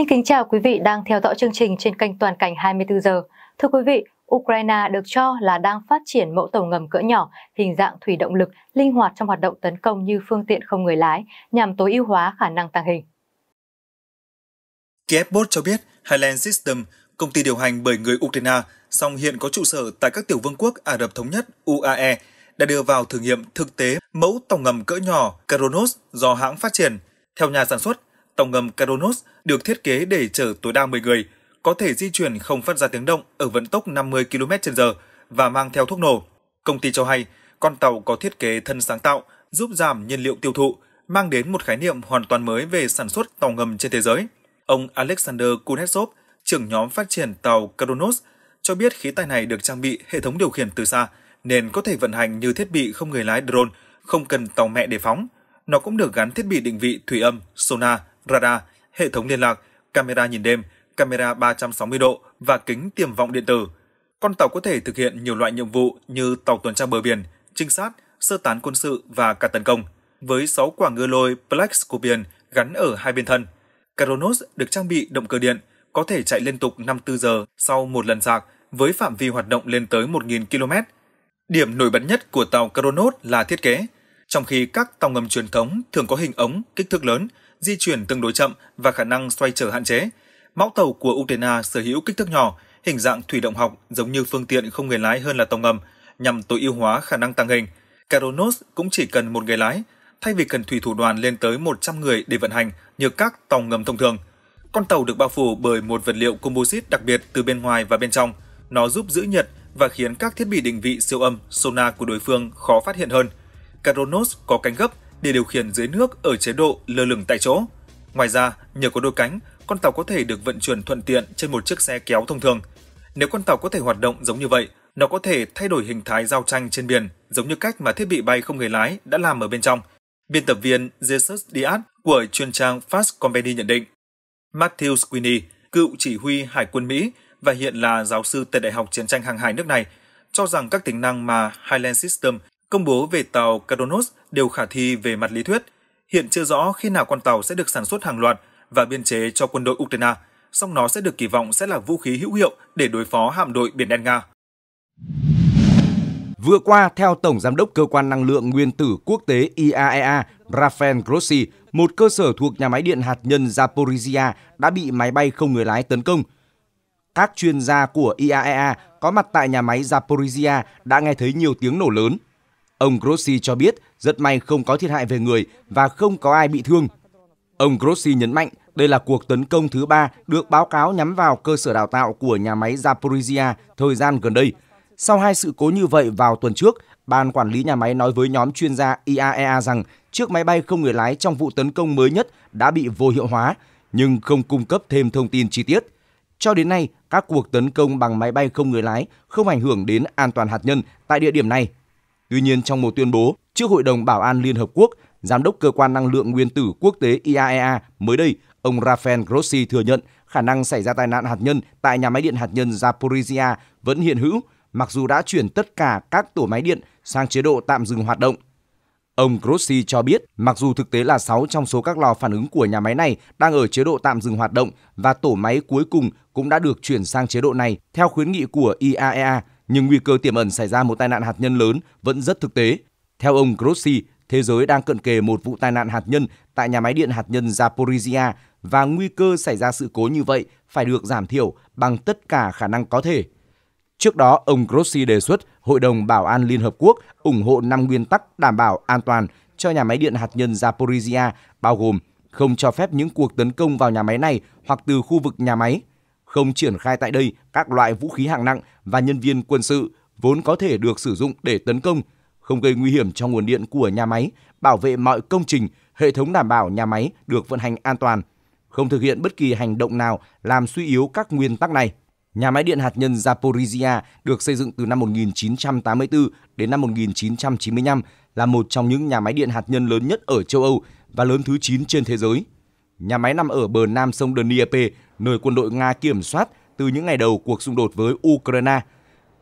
Xin kính chào quý vị đang theo dõi chương trình trên kênh Toàn cảnh 24 giờ. Thưa quý vị, Ukraine được cho là đang phát triển mẫu tàu ngầm cỡ nhỏ, hình dạng thủy động lực, linh hoạt trong hoạt động tấn công như phương tiện không người lái, nhằm tối ưu hóa khả năng tàng hình. Kievbot cho biết Highland System, công ty điều hành bởi người Ukraine, song hiện có trụ sở tại các tiểu vương quốc Ả Rập Thống Nhất UAE, đã đưa vào thử nghiệm thực tế mẫu tàu ngầm cỡ nhỏ Karonos do hãng phát triển. Theo nhà sản xuất, tàu ngầm Caronos được thiết kế để chở tối đa 10 người, có thể di chuyển không phát ra tiếng động ở vận tốc 50 km/h và mang theo thuốc nổ. Công ty cho hay, con tàu có thiết kế thân sáng tạo giúp giảm nhiên liệu tiêu thụ, mang đến một khái niệm hoàn toàn mới về sản xuất tàu ngầm trên thế giới. Ông Alexander Kunetsov, trưởng nhóm phát triển tàu Kronos, cho biết khí tài này được trang bị hệ thống điều khiển từ xa, nên có thể vận hành như thiết bị không người lái drone, không cần tàu mẹ để phóng. Nó cũng được gắn thiết bị định vị thủy âm, sonar radar, hệ thống liên lạc, camera nhìn đêm, camera 360 độ và kính tiềm vọng điện tử. Con tàu có thể thực hiện nhiều loại nhiệm vụ như tàu tuần tra bờ biển, trinh sát, sơ tán quân sự và cả tấn công. Với 6 quả ngư lôi Black Scorpion gắn ở hai bên thân, Caronos được trang bị động cơ điện, có thể chạy liên tục 54 giờ sau một lần sạc với phạm vi hoạt động lên tới 1.000 km. Điểm nổi bật nhất của tàu Caronos là thiết kế. Trong khi các tàu ngầm truyền thống thường có hình ống kích thước lớn, di chuyển tương đối chậm và khả năng xoay trở hạn chế. Mão tàu của Ukraine sở hữu kích thước nhỏ, hình dạng thủy động học giống như phương tiện không người lái hơn là tàu ngầm, nhằm tối ưu hóa khả năng tăng hình. Karonos cũng chỉ cần một người lái, thay vì cần thủy thủ đoàn lên tới 100 người để vận hành như các tàu ngầm thông thường. Con tàu được bao phủ bởi một vật liệu composite đặc biệt từ bên ngoài và bên trong. Nó giúp giữ nhiệt và khiến các thiết bị định vị siêu âm sonar của đối phương khó phát hiện hơn. Karonos có cánh gấp để điều khiển dưới nước ở chế độ lơ lửng tại chỗ. Ngoài ra, nhờ có đôi cánh, con tàu có thể được vận chuyển thuận tiện trên một chiếc xe kéo thông thường. Nếu con tàu có thể hoạt động giống như vậy, nó có thể thay đổi hình thái giao tranh trên biển, giống như cách mà thiết bị bay không người lái đã làm ở bên trong. Biên tập viên Jesus Diaz của chuyên trang Fast Company nhận định. Matthew Quinney, cựu chỉ huy Hải quân Mỹ và hiện là giáo sư tại Đại học Chiến tranh Hàng hải nước này, cho rằng các tính năng mà Highland System công bố về tàu Cardonos đều khả thi về mặt lý thuyết. Hiện chưa rõ khi nào con tàu sẽ được sản xuất hàng loạt và biên chế cho quân đội Ukraine, song nó sẽ được kỳ vọng sẽ là vũ khí hữu hiệu để đối phó hạm đội Biển Đen Nga. Vừa qua, theo Tổng Giám đốc Cơ quan Năng lượng Nguyên tử Quốc tế IAEA e Rafael Grossi, một cơ sở thuộc nhà máy điện hạt nhân Zaporizhia đã bị máy bay không người lái tấn công. Các chuyên gia của IAEA e có mặt tại nhà máy Zaporizhia đã nghe thấy nhiều tiếng nổ lớn Ông Grossi cho biết rất may không có thiệt hại về người và không có ai bị thương. Ông Grossi nhấn mạnh đây là cuộc tấn công thứ ba được báo cáo nhắm vào cơ sở đào tạo của nhà máy Zaporizhia thời gian gần đây. Sau hai sự cố như vậy vào tuần trước, Ban quản lý nhà máy nói với nhóm chuyên gia IAEA e rằng chiếc máy bay không người lái trong vụ tấn công mới nhất đã bị vô hiệu hóa, nhưng không cung cấp thêm thông tin chi tiết. Cho đến nay, các cuộc tấn công bằng máy bay không người lái không ảnh hưởng đến an toàn hạt nhân tại địa điểm này Tuy nhiên, trong một tuyên bố trước Hội đồng Bảo an Liên Hợp Quốc, Giám đốc Cơ quan Năng lượng Nguyên tử Quốc tế IAEA e mới đây, ông Rafael Grossi thừa nhận khả năng xảy ra tai nạn hạt nhân tại nhà máy điện hạt nhân Zaporizhia vẫn hiện hữu, mặc dù đã chuyển tất cả các tổ máy điện sang chế độ tạm dừng hoạt động. Ông Grossi cho biết, mặc dù thực tế là 6 trong số các lò phản ứng của nhà máy này đang ở chế độ tạm dừng hoạt động và tổ máy cuối cùng cũng đã được chuyển sang chế độ này theo khuyến nghị của IAEA, e nhưng nguy cơ tiềm ẩn xảy ra một tai nạn hạt nhân lớn vẫn rất thực tế. Theo ông Grossi, thế giới đang cận kề một vụ tai nạn hạt nhân tại nhà máy điện hạt nhân Zaporizhia và nguy cơ xảy ra sự cố như vậy phải được giảm thiểu bằng tất cả khả năng có thể. Trước đó, ông Grossi đề xuất Hội đồng Bảo an Liên Hợp Quốc ủng hộ 5 nguyên tắc đảm bảo an toàn cho nhà máy điện hạt nhân Zaporizhia, bao gồm không cho phép những cuộc tấn công vào nhà máy này hoặc từ khu vực nhà máy, không triển khai tại đây các loại vũ khí hạng nặng và nhân viên quân sự vốn có thể được sử dụng để tấn công, không gây nguy hiểm cho nguồn điện của nhà máy, bảo vệ mọi công trình, hệ thống đảm bảo nhà máy được vận hành an toàn, không thực hiện bất kỳ hành động nào làm suy yếu các nguyên tắc này. Nhà máy điện hạt nhân Zaporizhia được xây dựng từ năm 1984 đến năm 1995 là một trong những nhà máy điện hạt nhân lớn nhất ở châu Âu và lớn thứ 9 trên thế giới. Nhà máy nằm ở bờ nam sông Dnieper, nơi quân đội Nga kiểm soát từ những ngày đầu cuộc xung đột với Ukraine.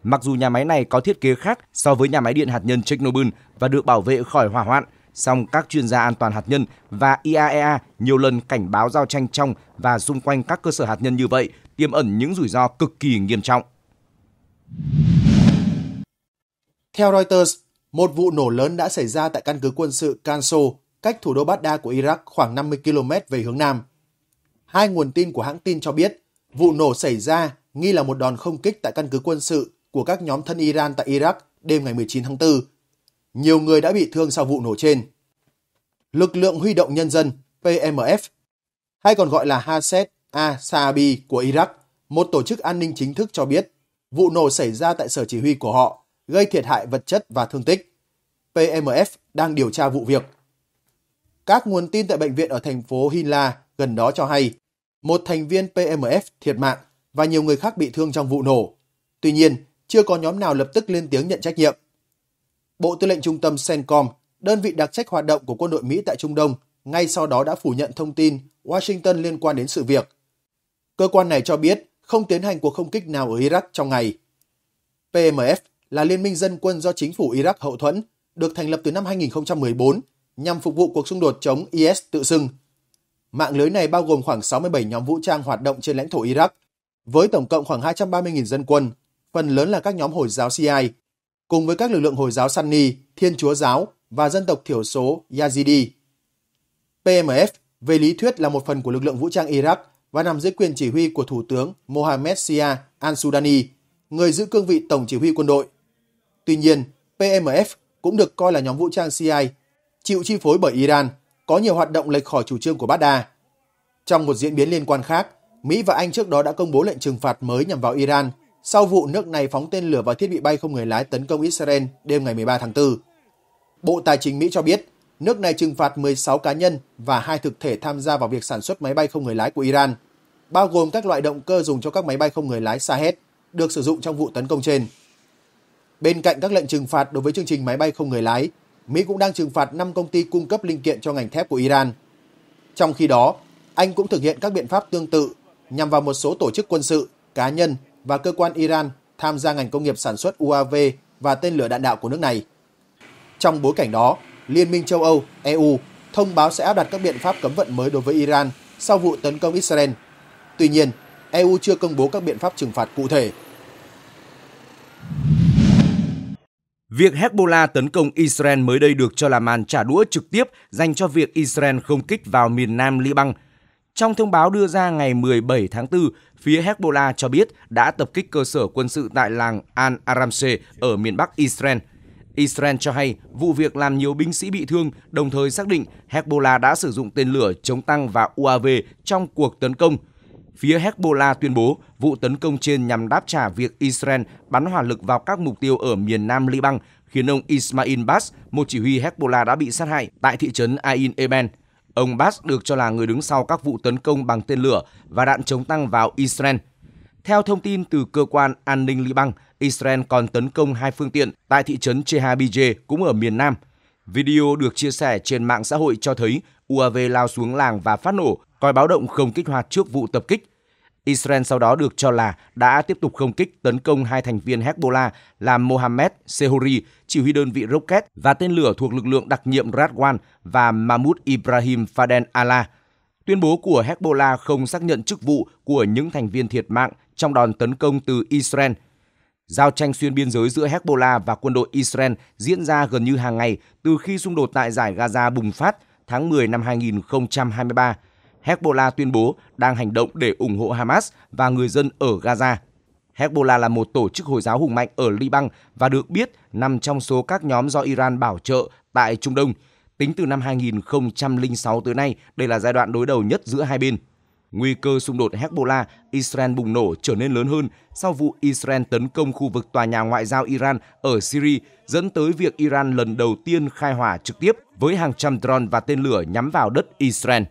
Mặc dù nhà máy này có thiết kế khác so với nhà máy điện hạt nhân Chernobyl và được bảo vệ khỏi hỏa hoạn, song các chuyên gia an toàn hạt nhân và IAEA e nhiều lần cảnh báo giao tranh trong và xung quanh các cơ sở hạt nhân như vậy tiềm ẩn những rủi ro cực kỳ nghiêm trọng. Theo Reuters, một vụ nổ lớn đã xảy ra tại căn cứ quân sự Kanso, cách thủ đô Baghdad của Iraq khoảng 50 km về hướng nam. Hai nguồn tin của hãng tin cho biết, vụ nổ xảy ra nghi là một đòn không kích tại căn cứ quân sự của các nhóm thân Iran tại Iraq đêm ngày 19 tháng 4. Nhiều người đã bị thương sau vụ nổ trên. Lực lượng huy động nhân dân PMF, hay còn gọi là Haset al-Saabi của Iraq, một tổ chức an ninh chính thức cho biết vụ nổ xảy ra tại sở chỉ huy của họ gây thiệt hại vật chất và thương tích. PMF đang điều tra vụ việc. Các nguồn tin tại bệnh viện ở thành phố Hinla gần đó cho hay một thành viên PMF thiệt mạng và nhiều người khác bị thương trong vụ nổ. Tuy nhiên, chưa có nhóm nào lập tức lên tiếng nhận trách nhiệm. Bộ Tư lệnh Trung tâm CENTCOM, đơn vị đặc trách hoạt động của quân đội Mỹ tại Trung Đông, ngay sau đó đã phủ nhận thông tin Washington liên quan đến sự việc. Cơ quan này cho biết không tiến hành cuộc không kích nào ở Iraq trong ngày. PMF là liên minh dân quân do chính phủ Iraq hậu thuẫn, được thành lập từ năm 2014 nhằm phục vụ cuộc xung đột chống IS tự xưng Mạng lưới này bao gồm khoảng 67 nhóm vũ trang hoạt động trên lãnh thổ Iraq, với tổng cộng khoảng 230.000 dân quân, phần lớn là các nhóm Hồi giáo Shiite, cùng với các lực lượng Hồi giáo Sunni, Thiên Chúa Giáo và dân tộc thiểu số Yazidi. PMF về lý thuyết là một phần của lực lượng vũ trang Iraq và nằm dưới quyền chỉ huy của Thủ tướng Mohammed Sia al-Sudani, người giữ cương vị Tổng chỉ huy quân đội. Tuy nhiên, PMF cũng được coi là nhóm vũ trang Shiite, chịu chi phối bởi Iran – có nhiều hoạt động lệch khỏi chủ trương của Bát Đa. Trong một diễn biến liên quan khác, Mỹ và Anh trước đó đã công bố lệnh trừng phạt mới nhằm vào Iran sau vụ nước này phóng tên lửa vào thiết bị bay không người lái tấn công Israel đêm ngày 13 tháng 4. Bộ Tài chính Mỹ cho biết, nước này trừng phạt 16 cá nhân và hai thực thể tham gia vào việc sản xuất máy bay không người lái của Iran, bao gồm các loại động cơ dùng cho các máy bay không người lái Shahed được sử dụng trong vụ tấn công trên. Bên cạnh các lệnh trừng phạt đối với chương trình máy bay không người lái, Mỹ cũng đang trừng phạt 5 công ty cung cấp linh kiện cho ngành thép của Iran. Trong khi đó, Anh cũng thực hiện các biện pháp tương tự nhằm vào một số tổ chức quân sự, cá nhân và cơ quan Iran tham gia ngành công nghiệp sản xuất UAV và tên lửa đạn đạo của nước này. Trong bối cảnh đó, Liên minh châu Âu, EU thông báo sẽ áp đặt các biện pháp cấm vận mới đối với Iran sau vụ tấn công Israel. Tuy nhiên, EU chưa công bố các biện pháp trừng phạt cụ thể Việc Hezbollah tấn công Israel mới đây được cho là màn trả đũa trực tiếp dành cho việc Israel không kích vào miền nam Liban. Trong thông báo đưa ra ngày 17 tháng 4, phía Hezbollah cho biết đã tập kích cơ sở quân sự tại làng Al-Aramse ở miền bắc Israel. Israel cho hay vụ việc làm nhiều binh sĩ bị thương, đồng thời xác định Hezbollah đã sử dụng tên lửa chống tăng và UAV trong cuộc tấn công – Phía Hezbollah tuyên bố vụ tấn công trên nhằm đáp trả việc Israel bắn hỏa lực vào các mục tiêu ở miền nam Liban, khiến ông Ismail Bas, một chỉ huy Hezbollah đã bị sát hại tại thị trấn Ain Eben. Ông Bas được cho là người đứng sau các vụ tấn công bằng tên lửa và đạn chống tăng vào Israel. Theo thông tin từ cơ quan an ninh Liban, Israel còn tấn công hai phương tiện tại thị trấn Chehabije cũng ở miền Nam. Video được chia sẻ trên mạng xã hội cho thấy UAV lao xuống làng và phát nổ, coi báo động không kích hoạt trước vụ tập kích. Israel sau đó được cho là đã tiếp tục không kích tấn công hai thành viên Hezbollah là Mohammed Sehori, chỉ huy đơn vị rocket và tên lửa thuộc lực lượng đặc nhiệm Radwan và Mahmoud Ibrahim Faden Allah. Tuyên bố của Hezbollah không xác nhận chức vụ của những thành viên thiệt mạng trong đòn tấn công từ Israel. Giao tranh xuyên biên giới giữa Hezbollah và quân đội Israel diễn ra gần như hàng ngày từ khi xung đột tại giải Gaza bùng phát tháng 10 năm 2023. Hezbollah tuyên bố đang hành động để ủng hộ Hamas và người dân ở Gaza. Hezbollah là một tổ chức Hồi giáo hùng mạnh ở Liban và được biết nằm trong số các nhóm do Iran bảo trợ tại Trung Đông. Tính từ năm 2006 tới nay, đây là giai đoạn đối đầu nhất giữa hai bên. Nguy cơ xung đột Hezbollah Israel bùng nổ trở nên lớn hơn sau vụ Israel tấn công khu vực tòa nhà ngoại giao Iran ở Syria, dẫn tới việc Iran lần đầu tiên khai hỏa trực tiếp với hàng trăm drone và tên lửa nhắm vào đất Israel.